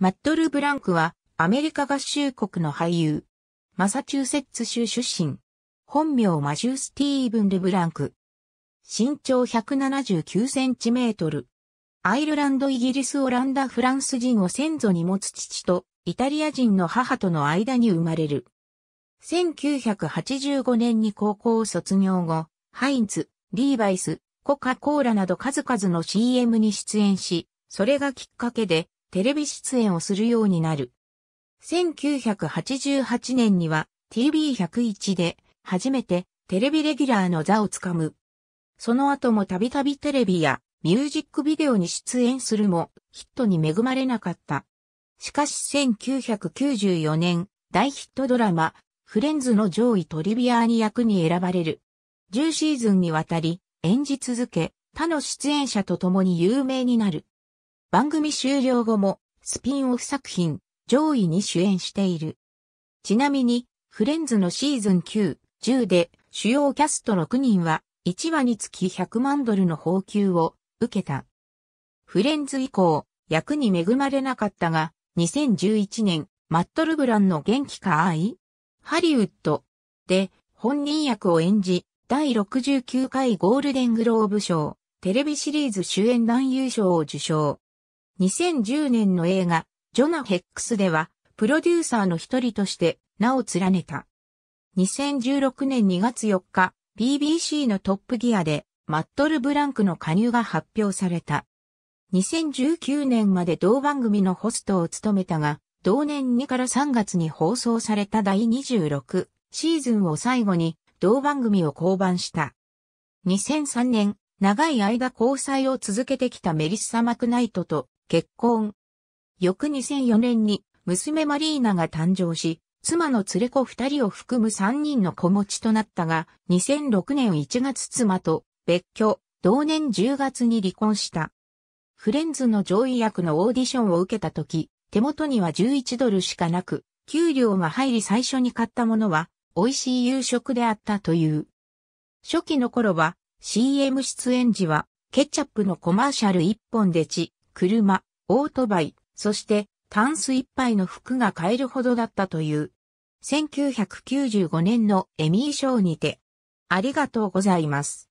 マットル・ブランクは、アメリカ合衆国の俳優。マサチューセッツ州出身。本名マジュースティーブン・ル・ブランク。身長179センチメートル。アイルランド、イギリス、オランダ、フランス人を先祖に持つ父と、イタリア人の母との間に生まれる。1985年に高校を卒業後、ハインツ、リーバイス、コカ・コーラなど数々の CM に出演し、それがきっかけでテレビ出演をするようになる。1988年には TV101 で初めてテレビレギュラーの座をつかむ。その後もたびたびテレビやミュージックビデオに出演するもヒットに恵まれなかった。しかし1994年大ヒットドラマフレンズの上位トリビアーに役に選ばれる。10シーズンにわたり演じ続け他の出演者と共に有名になる。番組終了後もスピンオフ作品上位に主演している。ちなみに、フレンズのシーズン9、10で主要キャスト6人は1話につき100万ドルの報給を受けた。フレンズ以降、役に恵まれなかったが、2011年、マット・ルブランの元気か愛ハリウッドで本人役を演じ、第69回ゴールデングローブ賞、テレビシリーズ主演男優賞を受賞。2010年の映画、ジョナ・ヘックスでは、プロデューサーの一人として名を連ねた。2016年2月4日、BBC のトップギアで、マットル・ブランクの加入が発表された。2019年まで同番組のホストを務めたが、同年2から3月に放送された第26シーズンを最後に同番組を降板した。2003年、長い間交際を続けてきたメリッサ・マクナイトと結婚。翌2004年に娘マリーナが誕生し、妻の連れ子二人を含む三人の子持ちとなったが、2006年1月妻と別居、同年10月に離婚した。フレンズの上位役のオーディションを受けた時、手元には11ドルしかなく、給料が入り最初に買ったものは、美味しい夕食であったという。初期の頃は、CM 出演時は、ケチャップのコマーシャル一本でち、車、オートバイ、そしてタンス一杯の服が買えるほどだったという。1995年のエミー賞にて。ありがとうございます。